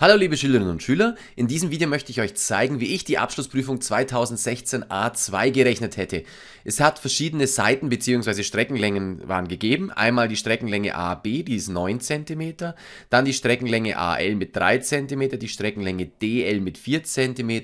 Hallo liebe Schülerinnen und Schüler, in diesem Video möchte ich euch zeigen, wie ich die Abschlussprüfung 2016 A2 gerechnet hätte. Es hat verschiedene Seiten bzw. Streckenlängen waren gegeben. Einmal die Streckenlänge AB, die ist 9 cm, dann die Streckenlänge AL mit 3 cm, die Streckenlänge DL mit 4 cm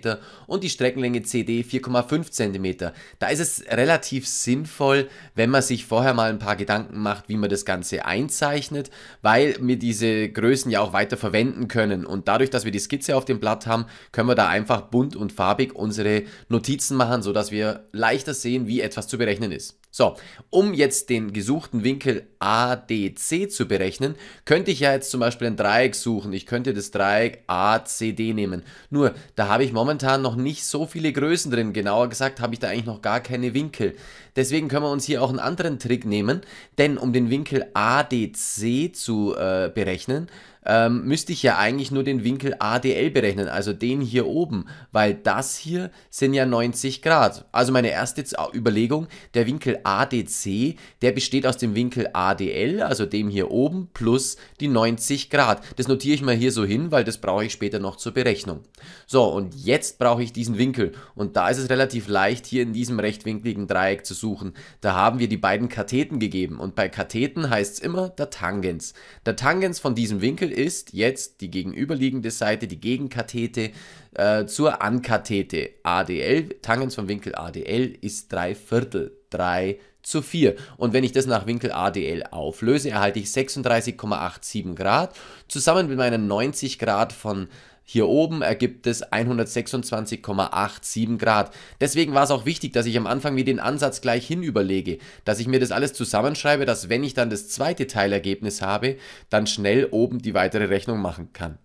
und die Streckenlänge CD 4,5 cm. Da ist es relativ sinnvoll, wenn man sich vorher mal ein paar Gedanken macht, wie man das Ganze einzeichnet, weil wir diese Größen ja auch weiter verwenden können und dadurch, dass wir die Skizze auf dem Blatt haben, können wir da einfach bunt und farbig unsere Notizen machen, sodass wir leichter sehen, wie etwas zu berechnen ist. So, um jetzt den gesuchten Winkel ADC zu berechnen, könnte ich ja jetzt zum Beispiel ein Dreieck suchen. Ich könnte das Dreieck ACD nehmen. Nur, da habe ich momentan noch nicht so viele Größen drin. Genauer gesagt, habe ich da eigentlich noch gar keine Winkel. Deswegen können wir uns hier auch einen anderen Trick nehmen. Denn um den Winkel ADC zu äh, berechnen, ähm, müsste ich ja eigentlich nur den Winkel ADL berechnen, also den hier oben, weil das hier sind ja 90 Grad. Also meine erste Überlegung, der Winkel ADC, der besteht aus dem Winkel ADL, also dem hier oben, plus die 90 Grad. Das notiere ich mal hier so hin, weil das brauche ich später noch zur Berechnung. So, und jetzt brauche ich diesen Winkel. Und da ist es relativ leicht, hier in diesem rechtwinkligen Dreieck zu suchen. Da haben wir die beiden Katheten gegeben. Und bei Katheten heißt es immer der Tangens. Der Tangens von diesem Winkel ist jetzt die gegenüberliegende Seite, die Gegenkathete äh, zur Ankathete ADL. Tangens vom Winkel ADL ist 3 Viertel, 3 zu 4. Und wenn ich das nach Winkel ADL auflöse, erhalte ich 36,87 Grad. Zusammen mit meinen 90 Grad von hier oben ergibt es 126,87 Grad. Deswegen war es auch wichtig, dass ich am Anfang mir den Ansatz gleich hin überlege, dass ich mir das alles zusammenschreibe, dass wenn ich dann das zweite Teilergebnis habe, dann schnell oben die weitere Rechnung machen kann.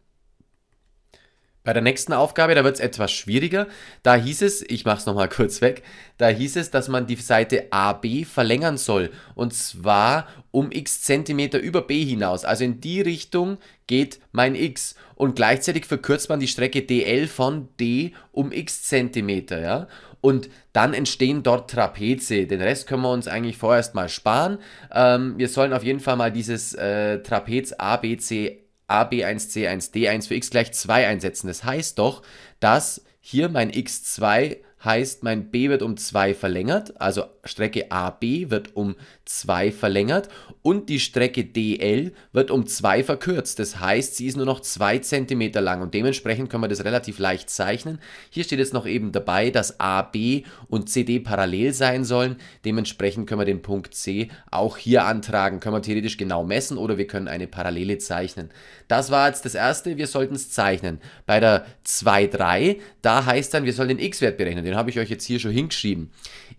Bei der nächsten Aufgabe, da wird es etwas schwieriger. Da hieß es, ich mache es nochmal kurz weg, da hieß es, dass man die Seite AB verlängern soll. Und zwar um x Zentimeter über B hinaus. Also in die Richtung geht mein x. Und gleichzeitig verkürzt man die Strecke DL von D um x Zentimeter. Ja? Und dann entstehen dort Trapeze. Den Rest können wir uns eigentlich vorerst mal sparen. Ähm, wir sollen auf jeden Fall mal dieses äh, Trapez ABC AB1C1D1 für x gleich 2 einsetzen. Das heißt doch, dass hier mein x2 heißt, mein B wird um 2 verlängert, also Strecke AB wird um 2 verlängert und die Strecke DL wird um 2 verkürzt. Das heißt, sie ist nur noch 2 cm lang und dementsprechend können wir das relativ leicht zeichnen. Hier steht jetzt noch eben dabei, dass AB und CD parallel sein sollen. Dementsprechend können wir den Punkt C auch hier antragen. Können wir theoretisch genau messen oder wir können eine Parallele zeichnen. Das war jetzt das erste, wir sollten es zeichnen. Bei der 2,3, da heißt dann, wir sollen den x-Wert berechnen den habe ich euch jetzt hier schon hingeschrieben.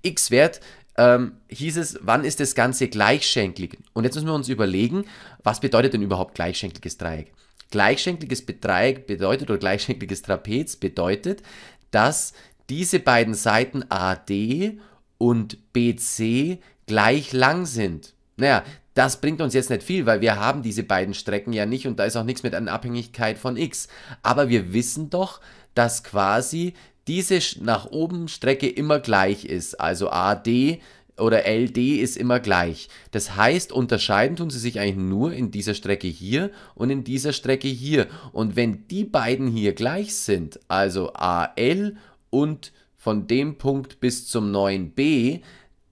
X-Wert ähm, hieß es, wann ist das Ganze gleichschenklig? Und jetzt müssen wir uns überlegen, was bedeutet denn überhaupt gleichschenkliges Dreieck? Gleichschenkliges Dreieck bedeutet oder gleichschenkliges Trapez bedeutet, dass diese beiden Seiten AD und BC gleich lang sind. Naja, das bringt uns jetzt nicht viel, weil wir haben diese beiden Strecken ja nicht und da ist auch nichts mit einer Abhängigkeit von x. Aber wir wissen doch, dass quasi diese nach oben Strecke immer gleich ist. Also AD oder LD ist immer gleich. Das heißt, unterscheiden tun sie sich eigentlich nur in dieser Strecke hier und in dieser Strecke hier. Und wenn die beiden hier gleich sind, also AL und von dem Punkt bis zum neuen B,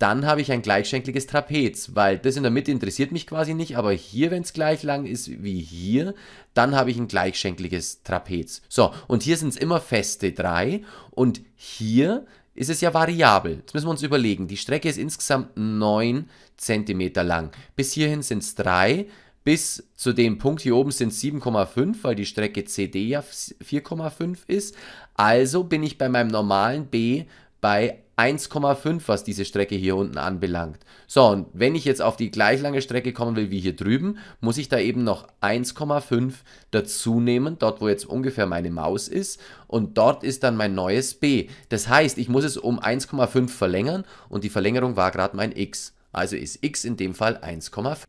dann habe ich ein gleichschenkliges Trapez, weil das in der Mitte interessiert mich quasi nicht, aber hier, wenn es gleich lang ist wie hier, dann habe ich ein gleichschenkliges Trapez. So, und hier sind es immer feste 3 und hier ist es ja variabel. Jetzt müssen wir uns überlegen, die Strecke ist insgesamt 9 cm lang. Bis hierhin sind es 3, bis zu dem Punkt hier oben sind es 7,5, weil die Strecke CD ja 4,5 ist. Also bin ich bei meinem normalen B bei 1,5, was diese Strecke hier unten anbelangt. So, und wenn ich jetzt auf die gleich lange Strecke kommen will wie hier drüben, muss ich da eben noch 1,5 dazu nehmen, dort wo jetzt ungefähr meine Maus ist. Und dort ist dann mein neues B. Das heißt, ich muss es um 1,5 verlängern und die Verlängerung war gerade mein X. Also ist X in dem Fall 1,5.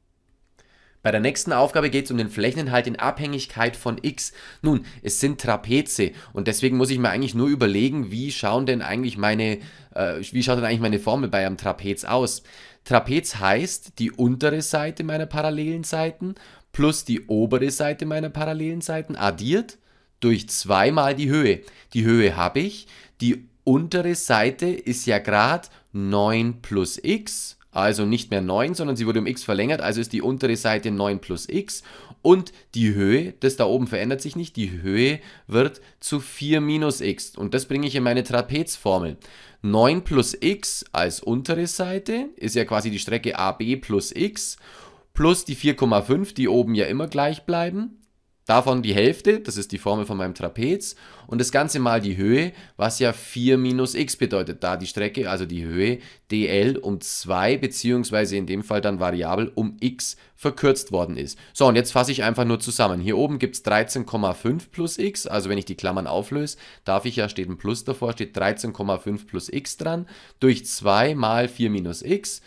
Bei der nächsten Aufgabe geht es um den Flächeninhalt in Abhängigkeit von x. Nun, es sind Trapeze und deswegen muss ich mir eigentlich nur überlegen, wie schauen denn eigentlich meine, äh, wie schaut denn eigentlich meine Formel bei einem Trapez aus? Trapez heißt die untere Seite meiner parallelen Seiten plus die obere Seite meiner parallelen Seiten addiert durch zweimal die Höhe. Die Höhe habe ich, die untere Seite ist ja gerade 9 plus x also nicht mehr 9, sondern sie wurde um x verlängert, also ist die untere Seite 9 plus x und die Höhe, das da oben verändert sich nicht, die Höhe wird zu 4 minus x und das bringe ich in meine Trapezformel. 9 plus x als untere Seite ist ja quasi die Strecke AB plus x plus die 4,5, die oben ja immer gleich bleiben Davon die Hälfte, das ist die Formel von meinem Trapez, und das Ganze mal die Höhe, was ja 4 minus x bedeutet, da die Strecke, also die Höhe dl um 2, beziehungsweise in dem Fall dann variabel um x verkürzt worden ist. So, und jetzt fasse ich einfach nur zusammen. Hier oben gibt es 13,5 plus x, also wenn ich die Klammern auflöse, darf ich ja, steht ein Plus davor, steht 13,5 plus x dran, durch 2 mal 4 minus x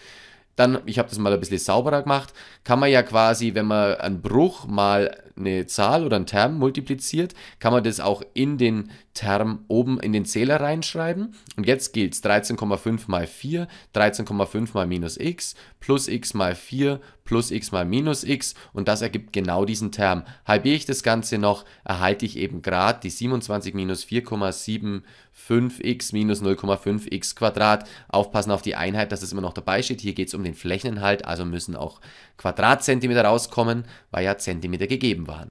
dann, ich habe das mal ein bisschen sauberer gemacht, kann man ja quasi, wenn man einen Bruch mal eine Zahl oder einen Term multipliziert, kann man das auch in den Term oben in den Zähler reinschreiben. Und jetzt gilt es 13,5 mal 4, 13,5 mal minus x, plus x mal 4, plus x mal minus x. Und das ergibt genau diesen Term. Halbiere ich das Ganze noch, erhalte ich eben gerade die 27 minus 4,75x minus 0,5x Quadrat. Aufpassen auf die Einheit, dass es das immer noch dabei steht. Hier geht es um den Flächeninhalt, also müssen auch Quadratzentimeter rauskommen, weil ja Zentimeter gegeben waren.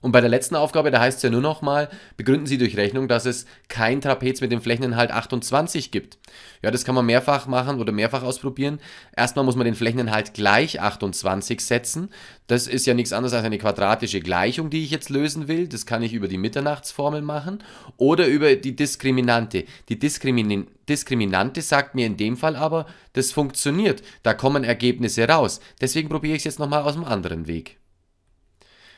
Und bei der letzten Aufgabe, da heißt es ja nur nochmal, begründen Sie durch Rechnung, dass es kein Trapez mit dem Flächeninhalt 28 gibt. Ja, das kann man mehrfach machen oder mehrfach ausprobieren. Erstmal muss man den Flächeninhalt gleich 28 setzen. Das ist ja nichts anderes als eine quadratische Gleichung, die ich jetzt lösen will. Das kann ich über die Mitternachtsformel machen oder über die Diskriminante. Die Diskrimin Diskriminante sagt mir in dem Fall aber, das funktioniert. Da kommen Ergebnisse raus. Deswegen probiere ich es jetzt nochmal aus dem anderen Weg.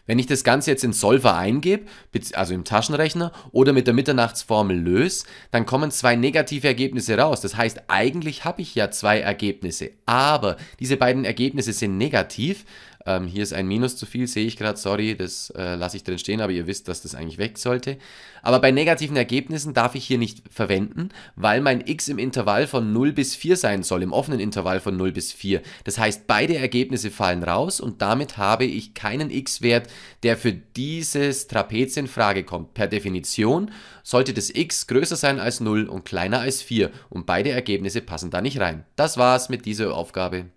Wenn ich das Ganze jetzt in Solver eingebe, also im Taschenrechner oder mit der Mitternachtsformel löse, dann kommen zwei negative Ergebnisse raus. Das heißt, eigentlich habe ich ja zwei Ergebnisse, aber diese beiden Ergebnisse sind negativ. Ähm, hier ist ein Minus zu viel, sehe ich gerade, sorry, das äh, lasse ich drin stehen, aber ihr wisst, dass das eigentlich weg sollte. Aber bei negativen Ergebnissen darf ich hier nicht verwenden, weil mein x im Intervall von 0 bis 4 sein soll, im offenen Intervall von 0 bis 4. Das heißt, beide Ergebnisse fallen raus und damit habe ich keinen x-Wert, der für dieses Trapez in Frage kommt. Per Definition sollte das x größer sein als 0 und kleiner als 4 und beide Ergebnisse passen da nicht rein. Das war's mit dieser Aufgabe.